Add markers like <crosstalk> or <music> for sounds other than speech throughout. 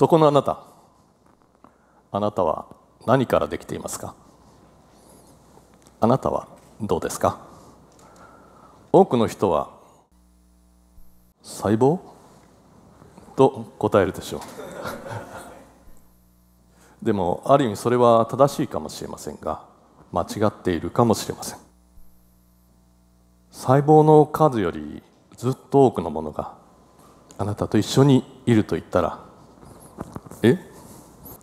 そこのあなたあなたは何からできていますかあなたはどうですか多くの人は細胞と答えるでしょう <laughs> でもある意味それは正しいかもしれませんが間違っているかもしれません細胞の数よりずっと多くのものがあなたと一緒にいると言ったらえ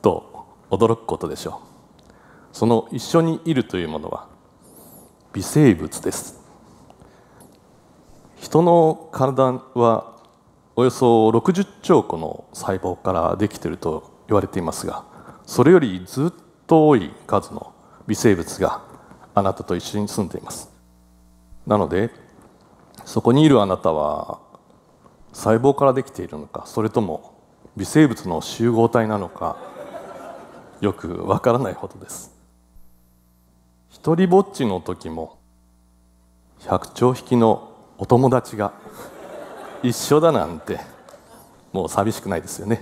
と驚くことでしょうその一緒にいるというものは微生物です人の体はおよそ60兆個の細胞からできていると言われていますがそれよりずっと多い数の微生物があなたと一緒に住んでいますなのでそこにいるあなたは細胞からできているのかそれとも微生物の集合体なのかよくわからないほどです一人ぼっちの時も百鳥引きのお友達が一緒だなんてもう寂しくないですよね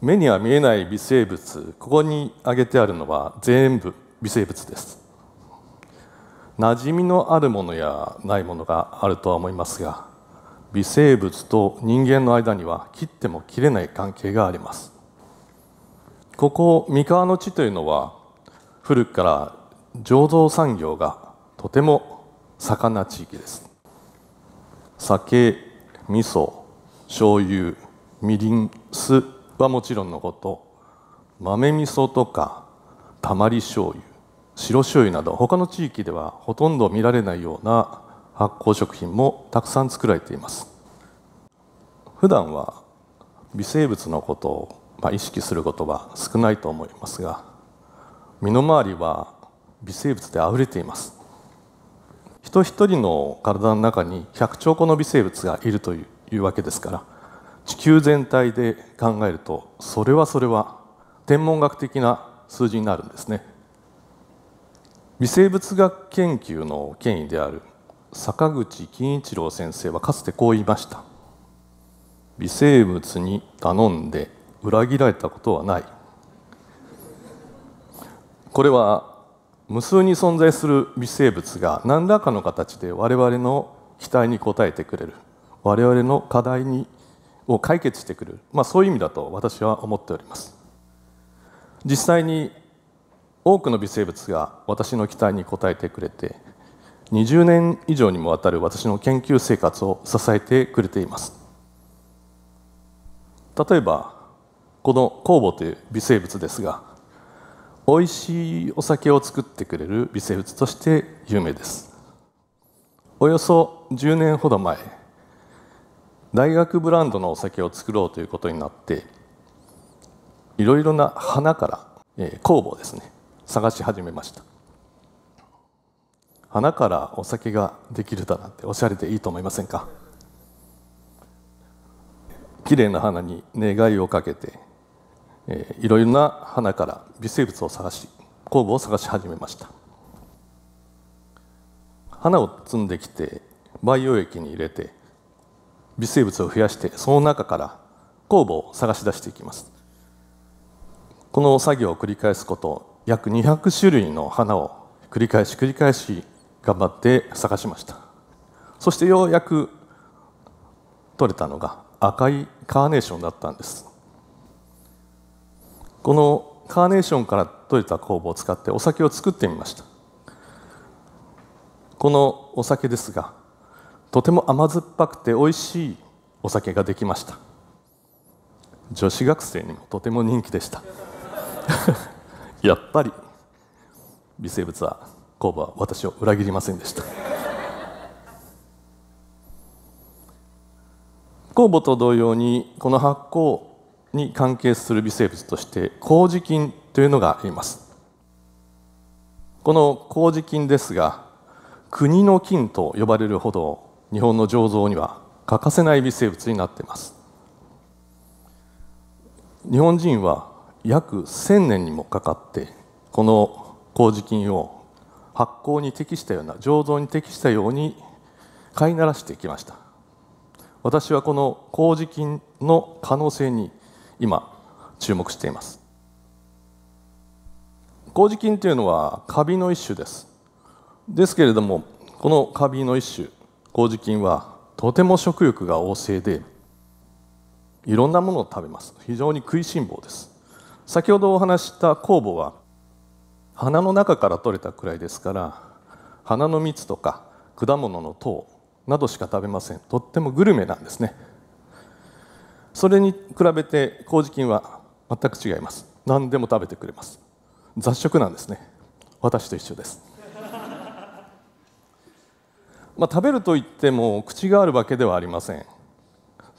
目には見えない微生物ここに挙げてあるのは全部微生物です馴染みのあるものやないものがあるとは思いますが微生物と人間の間には切っても切れない関係がありますここ三河の地というのは古くから醸造産業がとても盛んな地域です酒味噌醤油みりん酢はもちろんのこと豆味噌とかたまり醤油白醤油など他の地域ではほとんど見られないような発酵食品もたくさん作られています普段は微生物のことを、まあ、意識することは少ないと思いますが身の回りは微生物であふれています人一人の体の中に100兆個の微生物がいるというわけですから地球全体で考えるとそれはそれは天文学的な数字になるんですね微生物学研究の権威である坂口金一郎先生はかつてこう言いました微生物に頼んで裏切られたことはないこれは無数に存在する微生物が何らかの形で我々の期待に応えてくれる我々の課題にを解決してくれる、まあ、そういう意味だと私は思っております実際に多くの微生物が私の期待に応えてくれて20年以上にもわたる私の研究生活を支えてくれています例えばこの酵母という微生物ですが美味しいお酒を作ってくれる微生物として有名ですおよそ10年ほど前大学ブランドのお酒を作ろうということになっていろいろな花から、えー、酵母ですね探し始めました花からお酒ができるだなんておしゃれでいいと思いませんか綺麗な花に願いをかけて、えー、いろいろな花から微生物を探し酵母を探し始めました花を摘んできて培養液に入れて微生物を増やしてその中から酵母を探し出していきますこの作業を繰り返すこと約200種類の花を繰り返し繰り返し頑張って探しましたそしてようやく取れたのが赤いカーネーションだったんですこのカーネーションから取れた酵母を使ってお酒を作ってみましたこのお酒ですがとても甘酸っぱくて美味しいお酒ができました女子学生にもとても人気でした <laughs> やっぱり微生物はコーは私を裏切りませんでした酵母と同様にこの発酵に関係する微生物として麹菌というのがいますこの麹菌ですが国の菌と呼ばれるほど日本の醸造には欠かせない微生物になっています日本人は約1000年にもかかってこの麹菌を発酵に適したような醸造に適したように飼いならしてきました私はこの麹菌の可能性に今注目しています麹菌というのはカビの一種ですですけれどもこのカビの一種麹菌はとても食欲が旺盛でいろんなものを食べます非常に食いしん坊です先ほどお話した酵母は花の中から取れたくらいですから花の蜜とか果物の糖などしか食べませんとってもグルメなんですねそれに比べて麹菌は全く違います何でも食べてくれます雑食なんですね私と一緒です <laughs> まあ食べるといっても口があるわけではありません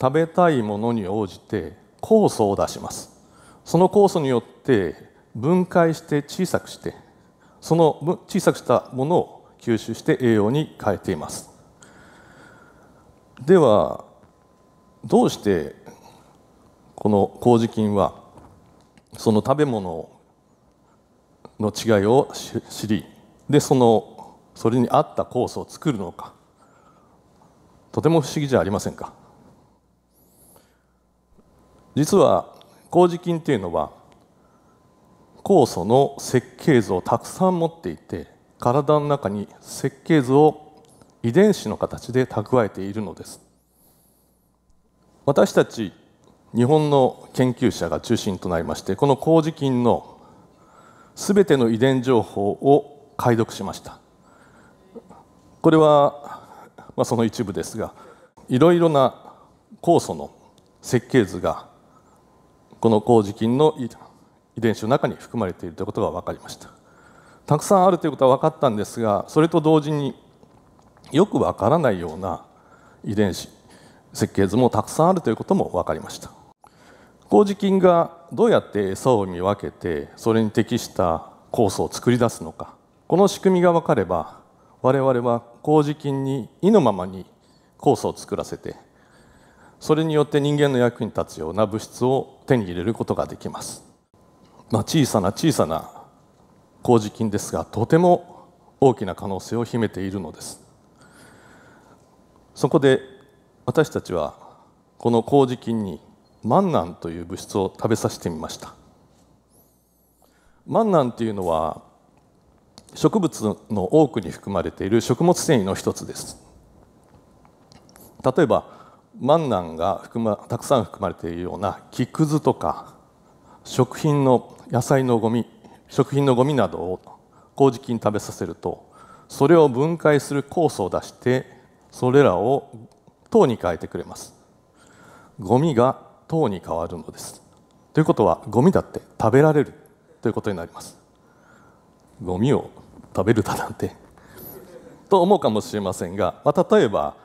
食べたいものに応じて酵素を出しますその酵素によって分解して小さくしてその小さくしたものを吸収して栄養に変えていますではどうしてこの麹菌はその食べ物の違いを知りでそのそれに合った酵素を作るのかとても不思議じゃありませんか実は麹菌っていうのは酵素の設計図をたくさん持っていて体の中に設計図を遺伝子の形で蓄えているのです私たち日本の研究者が中心となりましてこの麹菌の全ての遺伝情報を解読しましたこれは、まあ、その一部ですがいろいろな酵素の設計図がこの麹菌の遺伝子の中に含まれているということが分かりましたたくさんあるということは分かったんですがそれと同時によく分からないような遺伝子設計図もたくさんあるということも分かりました麹菌がどうやって餌を見分けてそれに適した酵素を作り出すのかこの仕組みが分かれば我々は麹菌に意のままに酵素を作らせてそれによって人間の役に立つような物質を手に入れることができますまあ、小さな小さな麹菌ですがとても大きな可能性を秘めているのですそこで私たちはこの麹菌にマンナンという物質を食べさせてみましたマンナンというのは植物の多くに含まれている食物繊維の一つです例えばマンナンが含、ま、たくさん含まれているような木くずとか食品の野菜のゴミ食品のゴミなどを麹菌食べさせるとそれを分解する酵素を出してそれらを糖に変えてくれますゴミが糖に変わるのですということはゴミだって食べられるということになりますゴミを食べるだなんてと思うかもしれませんが、まあ、例えば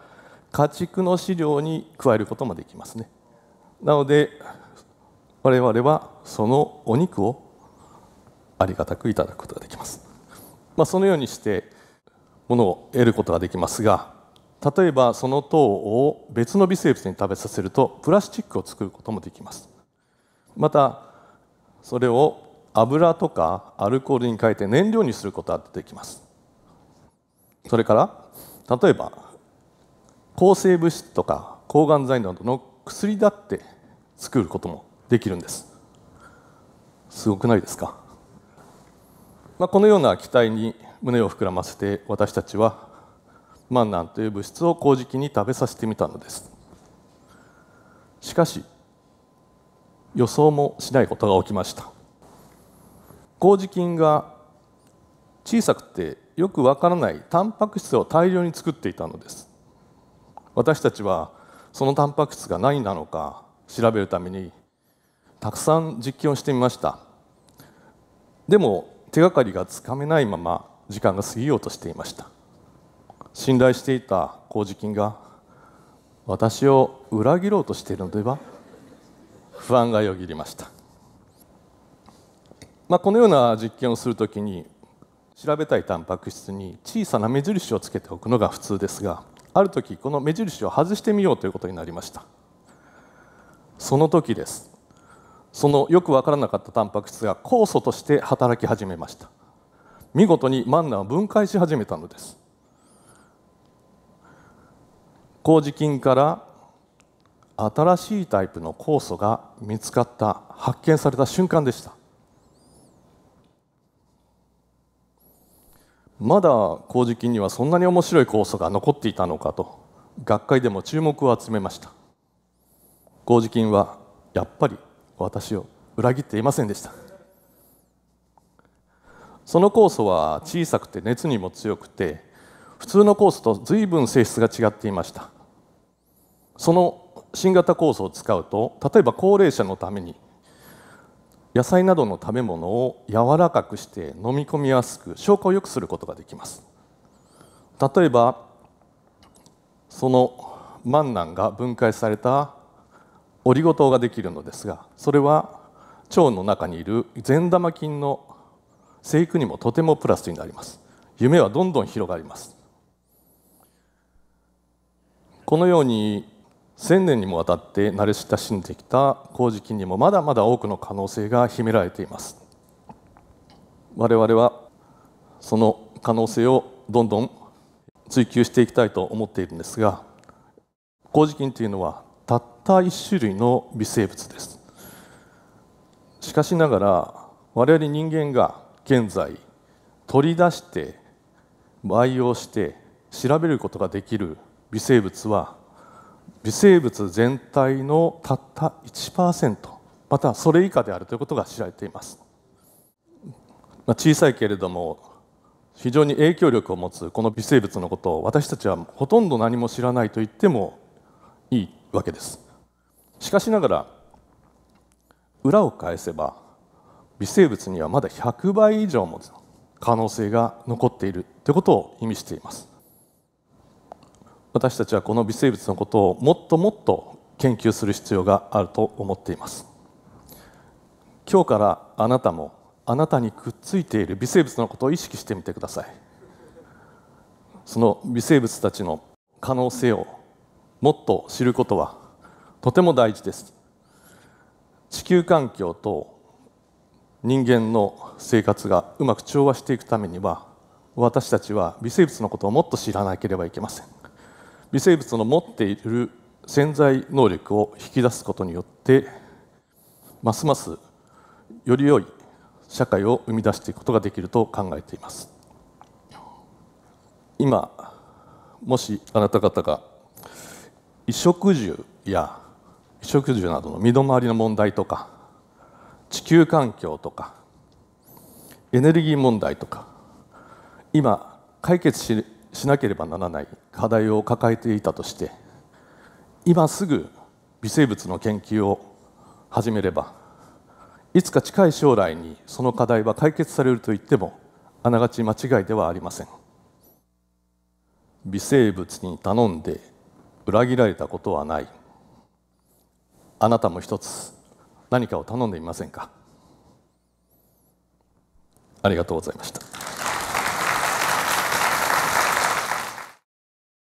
家畜の飼料に加えることもできますねなので我々はそのお肉をありがたくいただくことができます、まあ、そのようにしてものを得ることができますが例えばその糖を別の微生物に食べさせるとプラスチックを作ることもできますまたそれを油とかアルコールに変えて燃料にすることができますそれから例えば抗生物質とか抗がん剤などの薬だって作ることもできるんですすごくないですか、まあ、このような期待に胸を膨らませて私たちはマンナンという物質を麹菌に食べさせてみたのですしかし予想もしないことが起きました麹菌が小さくてよくわからないタンパク質を大量に作っていたのです私たちはそのタンパク質が何なのか調べるためにたくさん実験をしてみましたでも手がかりがつかめないまま時間が過ぎようとしていました信頼していた麹菌が私を裏切ろうとしているのでは不安がよぎりました、まあ、このような実験をするときに調べたいタンパク質に小さな目印をつけておくのが普通ですがある時この目印を外してみようということになりましたその時ですそのよく分からなかったタンパク質が酵素として働き始めました見事にマンナは分解し始めたのです麹菌から新しいタイプの酵素が見つかった発見された瞬間でしたまだ麹菌にはそんなに面白い酵素が残っていたのかと学会でも注目を集めました麹菌はやっぱり私を裏切っていませんでしたその酵素は小さくて熱にも強くて普通の酵素と随分性質が違っていましたその新型酵素を使うと例えば高齢者のために野菜などの食べ物を柔らかくして飲み込みやすく消化を良くすることができます例えばそのマンナンが分解されたオリゴ糖ができるのですがそれは腸の中にいる善玉菌の生育にもとてもプラスになります夢はどんどん広がりますこのように千年にもわたって慣れ親しんできた麹菌にもまだまだ多くの可能性が秘められています我々はその可能性をどんどん追求していきたいと思っているんですが麹菌というのはった一種類の微生物ですしかしながら我々人間が現在取り出して培養して調べることができる微生物は微生物全体のたった1%またそれ以下であるということが知られています、まあ、小さいけれども非常に影響力を持つこの微生物のことを私たちはほとんど何も知らないと言ってもいいわけですしかしながら裏を返せば微生物にはまだ100倍以上も可能性が残っているということを意味しています私たちはこの微生物のことをもっともっと研究する必要があると思っています今日からあなたもあなたにくっついている微生物のことを意識してみてくださいその微生物たちの可能性をもっと知ることはとても大事です地球環境と人間の生活がうまく調和していくためには私たちは微生物のことをもっと知らなければいけません微生物の持っている潜在能力を引き出すことによってますますより良い社会を生み出していくことができると考えています今もしあなた方が衣食住や食樹などの身の回りの問題とか地球環境とかエネルギー問題とか今解決ししなければならない課題を抱えていたとして今すぐ微生物の研究を始めればいつか近い将来にその課題は解決されると言ってもあながち間違いではありません微生物に頼んで裏切られたことはないあなたも一つ何かを頼んでみませんかありがとうございました